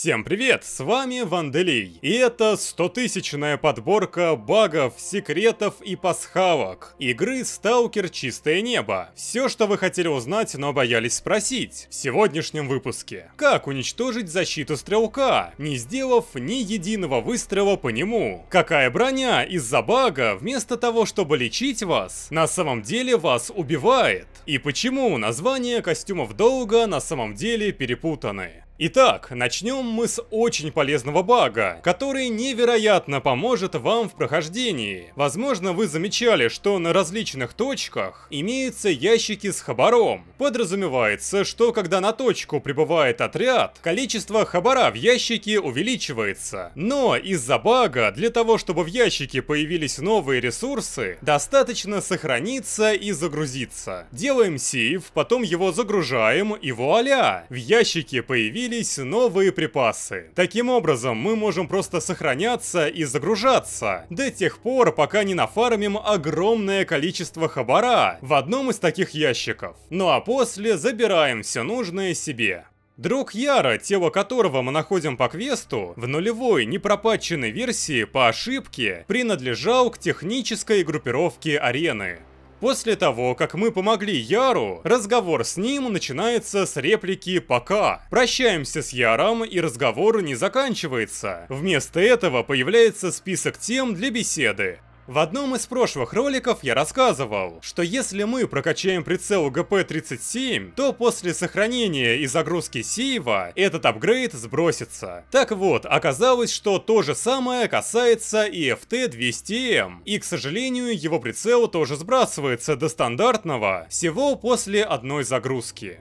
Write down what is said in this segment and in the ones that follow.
Всем привет, с вами Ванделей, и это тысячная подборка багов, секретов и пасхалок игры Сталкер Чистое Небо. Все, что вы хотели узнать, но боялись спросить в сегодняшнем выпуске. Как уничтожить защиту стрелка, не сделав ни единого выстрела по нему? Какая броня из-за бага вместо того, чтобы лечить вас, на самом деле вас убивает? И почему названия костюмов долга на самом деле перепутаны? Итак, начнем мы с очень полезного бага, который невероятно поможет вам в прохождении. Возможно, вы замечали, что на различных точках имеются ящики с хабаром. Подразумевается, что когда на точку прибывает отряд, количество хабара в ящике увеличивается. Но из-за бага, для того чтобы в ящике появились новые ресурсы, достаточно сохраниться и загрузиться. Делаем сейв, потом его загружаем и вуаля! В ящике появились появились новые припасы. Таким образом, мы можем просто сохраняться и загружаться, до тех пор, пока не нафармим огромное количество хабара в одном из таких ящиков. Ну а после забираем все нужное себе. Друг Яра, тело которого мы находим по квесту, в нулевой, непропатченной версии по ошибке принадлежал к технической группировке арены. После того, как мы помогли Яру, разговор с ним начинается с реплики «пока». Прощаемся с Яром, и разговор не заканчивается. Вместо этого появляется список тем для беседы. В одном из прошлых роликов я рассказывал, что если мы прокачаем прицел ГП-37, то после сохранения и загрузки сейва этот апгрейд сбросится. Так вот, оказалось, что то же самое касается и FT-200M, эм, и, к сожалению, его прицел тоже сбрасывается до стандартного всего после одной загрузки.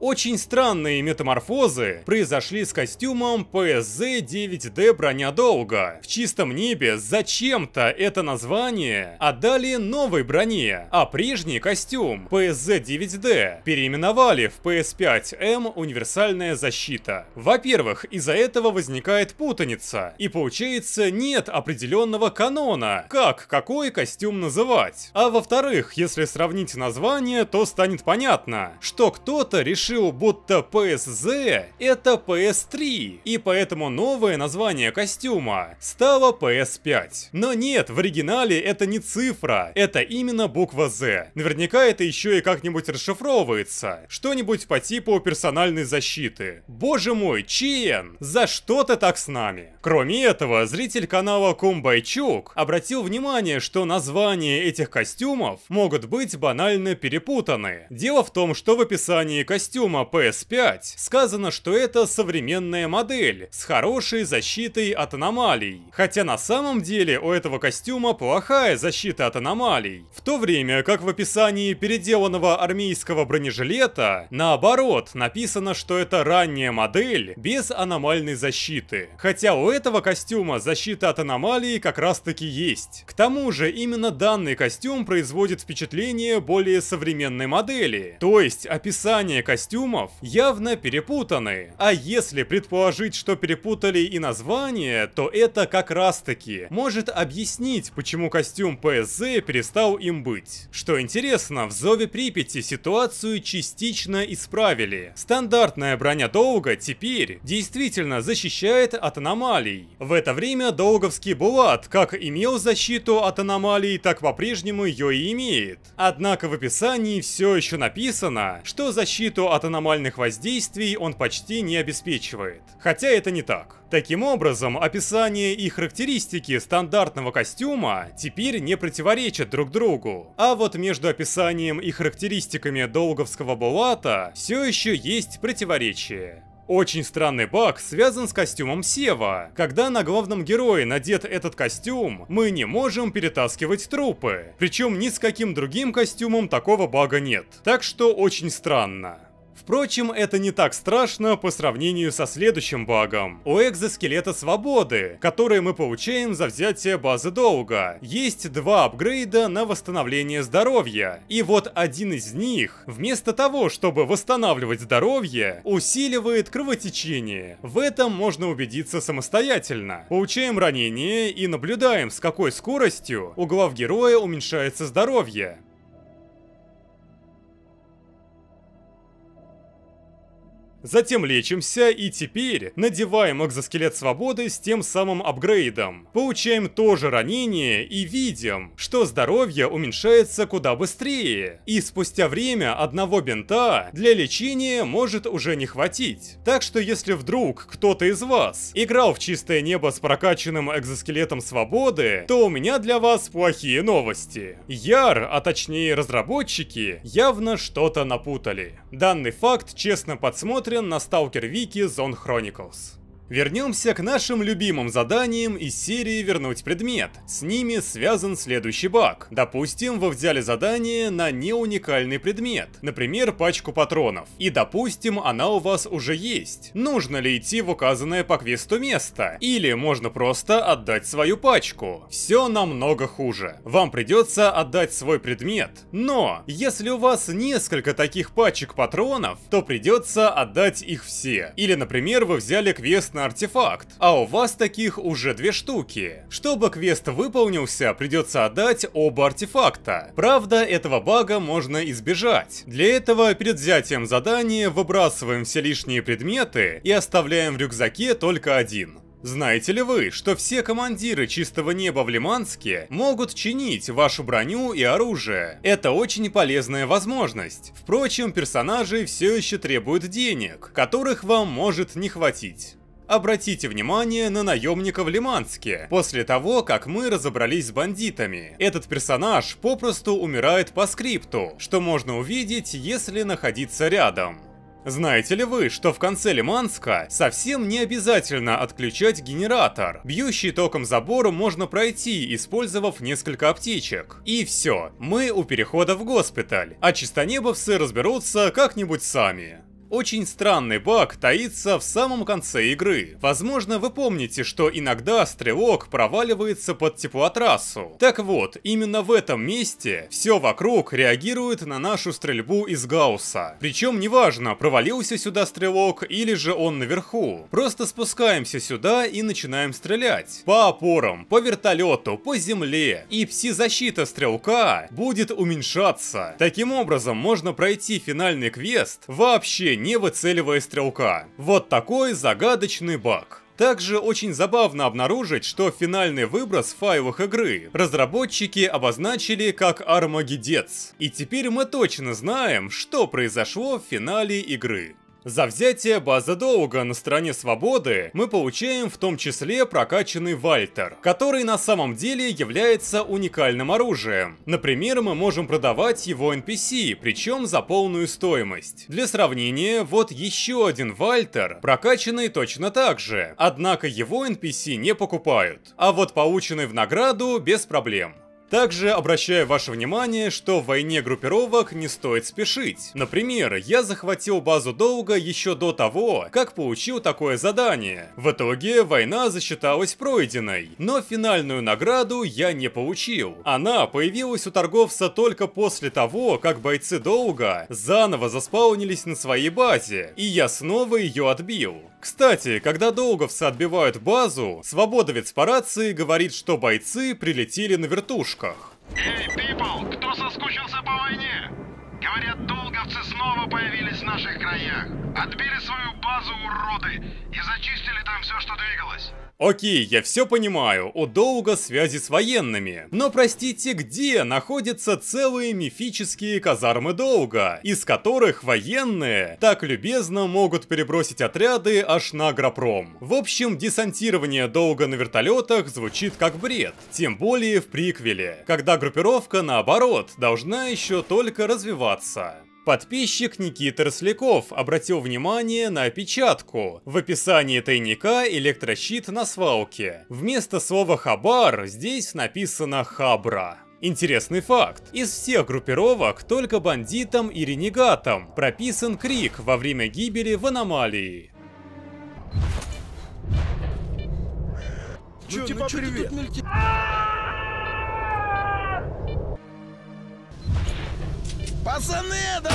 Очень странные метаморфозы произошли с костюмом PSZ-9D броня Долга В чистом небе зачем-то это название отдали новой броне, а прежний костюм PSZ-9D переименовали в PS5M универсальная защита. Во-первых, из-за этого возникает путаница, и получается нет определенного канона, как какой костюм называть. А во-вторых, если сравнить название, то станет понятно, что кто-то решил решил, будто PSZ это PS3, и поэтому новое название костюма стало PS5. Но нет, в оригинале это не цифра, это именно буква Z. Наверняка это еще и как-нибудь расшифровывается. Что-нибудь по типу персональной защиты. Боже мой, Чен, за что ты так с нами? Кроме этого, зритель канала Кумбайчук обратил внимание, что названия этих костюмов могут быть банально перепутаны. Дело в том, что в описании костюма костюма PS5 сказано, что это современная модель с хорошей защитой от аномалий. Хотя на самом деле у этого костюма плохая защита от аномалий. В то время как в описании переделанного армейского бронежилета, наоборот, написано, что это ранняя модель без аномальной защиты. Хотя у этого костюма защита от аномалий как раз таки есть. К тому же, именно данный костюм производит впечатление более современной модели. То есть, описание костюма костюмов явно перепутаны. А если предположить, что перепутали и название, то это как раз таки может объяснить, почему костюм ПСЗ перестал им быть. Что интересно, в Зове Припяти ситуацию частично исправили. Стандартная броня Долга теперь действительно защищает от аномалий. В это время Долговский Булат как имел защиту от аномалий, так по-прежнему ее и имеет. Однако в описании все еще написано, что защиту от от аномальных воздействий он почти не обеспечивает. Хотя это не так. Таким образом, описание и характеристики стандартного костюма теперь не противоречат друг другу. А вот между описанием и характеристиками долговского булата все еще есть противоречие. Очень странный баг связан с костюмом Сева. Когда на главном герое надет этот костюм, мы не можем перетаскивать трупы. Причем ни с каким другим костюмом такого бага нет. Так что очень странно. Впрочем, это не так страшно по сравнению со следующим багом. У экзоскелета свободы, который мы получаем за взятие базы долга, есть два апгрейда на восстановление здоровья. И вот один из них, вместо того, чтобы восстанавливать здоровье, усиливает кровотечение. В этом можно убедиться самостоятельно. Получаем ранение и наблюдаем, с какой скоростью у глав героя уменьшается здоровье. Затем лечимся и теперь надеваем экзоскелет свободы с тем самым апгрейдом. Получаем тоже ранение и видим, что здоровье уменьшается куда быстрее. И спустя время одного бинта для лечения может уже не хватить. Так что если вдруг кто-то из вас играл в чистое небо с прокачанным экзоскелетом свободы, то у меня для вас плохие новости. Яр, а точнее разработчики, явно что-то напутали. Данный факт честно подсмотрен смотрен на Stalker Wiki Zone Chronicles. Вернемся к нашим любимым заданиям из серии «Вернуть предмет». С ними связан следующий баг. Допустим, вы взяли задание на неуникальный предмет, например, пачку патронов. И допустим, она у вас уже есть. Нужно ли идти в указанное по квесту место? Или можно просто отдать свою пачку? Все намного хуже. Вам придется отдать свой предмет. Но, если у вас несколько таких пачек патронов, то придется отдать их все. Или, например, вы взяли квест на на артефакт, а у вас таких уже две штуки. Чтобы квест выполнился, придется отдать оба артефакта. Правда, этого бага можно избежать. Для этого перед взятием задания выбрасываем все лишние предметы и оставляем в рюкзаке только один. Знаете ли вы, что все командиры чистого неба в Лиманске могут чинить вашу броню и оружие? Это очень полезная возможность. Впрочем, персонажи все еще требуют денег, которых вам может не хватить обратите внимание на наемника в Лиманске, после того, как мы разобрались с бандитами. Этот персонаж попросту умирает по скрипту, что можно увидеть, если находиться рядом. Знаете ли вы, что в конце Лиманска совсем не обязательно отключать генератор? Бьющий током забор можно пройти, использовав несколько аптечек. И все, мы у перехода в госпиталь, а чистонебовцы разберутся как-нибудь сами. Очень странный баг таится в самом конце игры. Возможно, вы помните, что иногда стрелок проваливается под теплотрассу. Так вот, именно в этом месте все вокруг реагирует на нашу стрельбу из гаусса. Причем неважно, провалился сюда стрелок или же он наверху. Просто спускаемся сюда и начинаем стрелять. По опорам, по вертолету, по земле. И пси-защита стрелка будет уменьшаться. Таким образом, можно пройти финальный квест вообще не выцеливая стрелка. Вот такой загадочный баг. Также очень забавно обнаружить, что финальный выброс в файлах игры разработчики обозначили как Армагедец. И теперь мы точно знаем, что произошло в финале игры. За взятие базы Долга на стороне свободы мы получаем в том числе прокачанный Вальтер, который на самом деле является уникальным оружием. Например, мы можем продавать его NPC, причем за полную стоимость. Для сравнения, вот еще один Вальтер, прокачанный точно так же, однако его NPC не покупают, а вот полученный в награду без проблем. Также обращаю ваше внимание, что в войне группировок не стоит спешить. Например, я захватил базу долго еще до того, как получил такое задание. В итоге война засчиталась пройденной, но финальную награду я не получил. Она появилась у торговца только после того, как бойцы долго заново заспаунились на своей базе, и я снова ее отбил. Кстати, когда долговцы отбивают базу, свободовец по рации говорит, что бойцы прилетели на вертушках. Эй, people, кто соскучился по войне? Говорят, долговцы снова появились в наших краях. Отбили свою базу уроды и зачистили там все, что двигалось. Окей, я все понимаю, у Долга связи с военными. Но простите, где находятся целые мифические казармы Долга, из которых военные так любезно могут перебросить отряды аж на Агропром? В общем, десантирование Долга на вертолетах звучит как бред, тем более в приквеле, когда группировка наоборот должна еще только развиваться развиваться. Подписчик Никита Росляков обратил внимание на опечатку в описании тайника «Электрощит на свалке». Вместо слова «хабар» здесь написано «хабра». Интересный факт. Из всех группировок только бандитам и ренегатам прописан крик во время гибели в аномалии. Чё, типа, ну, чё ты тут мельти... Пацаны, да...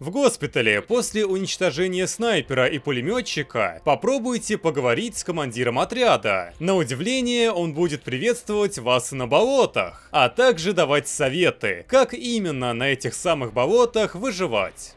В госпитале после уничтожения снайпера и пулеметчика попробуйте поговорить с командиром отряда. На удивление, он будет приветствовать вас на болотах, а также давать советы, как именно на этих самых болотах выживать.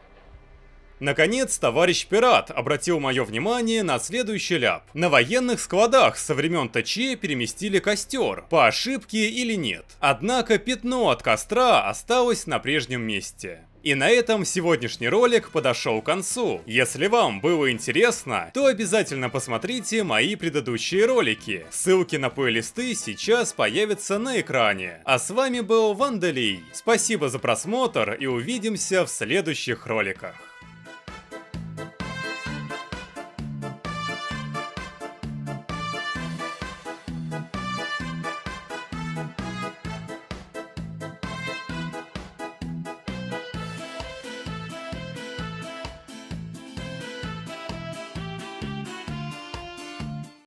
Наконец, товарищ пират обратил мое внимание на следующий ляп. На военных складах со времен ТЧ переместили костер, по ошибке или нет. Однако пятно от костра осталось на прежнем месте. И на этом сегодняшний ролик подошел к концу. Если вам было интересно, то обязательно посмотрите мои предыдущие ролики. Ссылки на плейлисты сейчас появятся на экране. А с вами был Вандалей. Спасибо за просмотр и увидимся в следующих роликах.